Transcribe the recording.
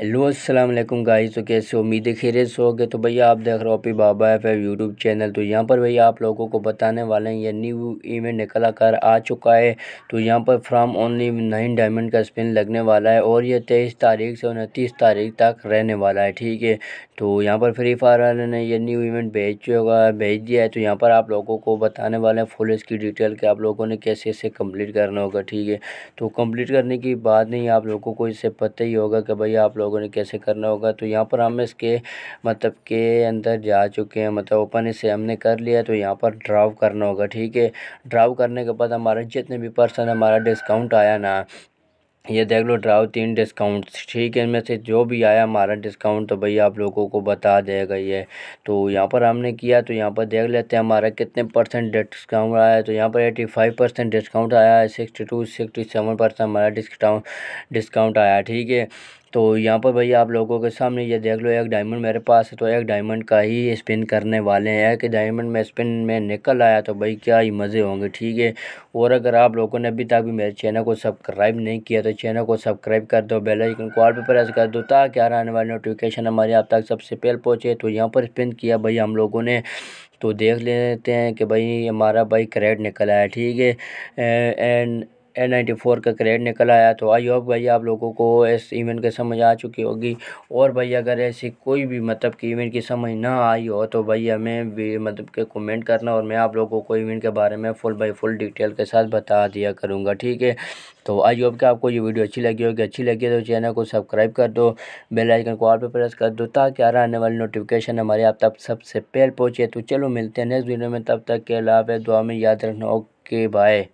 hello अस्सलाम वालेकुम guys तो कैसे उम्मीद है सो गए तो भैया आप देख रहे हो P Baba F F YouTube channel तो यहाँ पर भैया आप लोगों को बताने वाले हैं ये न्यू ईमेल निकला कर आ चुका है तो यहाँ पर फ्राम ओनली नाइन डायमंड का स्पिन लगने वाला है और ये तेईस तारीख से उनतीस तारीख तक रहने वाला है ठीक है तो यहाँ पर फ्री फायर वाले ने ये न्यू इवेंट भेज होगा भेज दिया है तो यहाँ पर आप लोगों को बताने वाले हैं फुल इसकी डिटेल कि आप लोगों ने कैसे इसे कंप्लीट करना होगा ठीक है तो कंप्लीट करने की बात नहीं आप लोगों को इससे पता ही होगा कि भैया आप लोगों ने कैसे करना होगा तो यहाँ पर हम इसके मतलब के अंदर जा चुके हैं मतलब ओपन इसे हमने कर लिया तो यहाँ पर ड्राव करना होगा ठीक है ड्राव करने के बाद हमारा जितने भी पर्सन हमारा डिस्काउंट आया ना ये देख लो ड्राउ तीन डिस्काउंट ठीक है इनमें से जो भी आया हमारा डिस्काउंट तो भैया आप लोगों को बता देगा ये तो यहाँ पर हमने किया तो यहाँ पर देख लेते हैं हमारा कितने परसेंट डिस्काउंट आया है तो यहाँ पर एटी फाइव परसेंट डिस्काउंट आया है sixty to sixty seven percent हमारा डिस्काउंट डिस्काउंट आया ठीक है तो यहाँ पर भाई आप लोगों के सामने ये देख लो एक डायमंड मेरे पास है तो एक डायमंड का ही स्पिन करने वाले हैं कि डायमंड में स्पिन में निकल आया तो भाई क्या ही मज़े होंगे ठीक है और अगर आप लोगों ने अभी तक भी मेरे चैनल को सब्सक्राइब नहीं किया तो चैनल को सब्सक्राइब कर दो बेल आइकन को ऑल पर प्रेस कर दो ताकि आने वाली नोटिफिकेशन हमारे आप तक सबसे पहले पहुँचे तो यहाँ पर स्पिन किया भाई हम लोगों ने तो देख लेते हैं कि भाई हमारा भाई करेट निकल आया ठीक है एंड एन नाइन्टी फोर का क्रेड निकल आया तो आई होप भाई आप लोगों को इस इवेंट की समझ आ चुकी होगी और भाई अगर ऐसी कोई भी मतलब कि इवेंट की समझ ना आई हो तो भाई हमें भी मतलब के कमेंट करना और मैं आप लोगों को इवेंट के बारे में फुल बाई फुल डिटेल के साथ बता दिया करूँगा ठीक है तो आई होप कि आपको ये वीडियो अच्छी लगी होगी अच्छी लगी है तो चैनल को सब्सक्राइब कर दो बेल आइकन को ऑल पे प्रेस कर दो ताकि आ आने वाली नोटिफिकेशन हमारे आप तब सबसे पहले पहुँचे तो चलो मिलते हैं नेक्स्ट वीडियो में तब तक के अलावा दुआ में याद रखना ओके बाय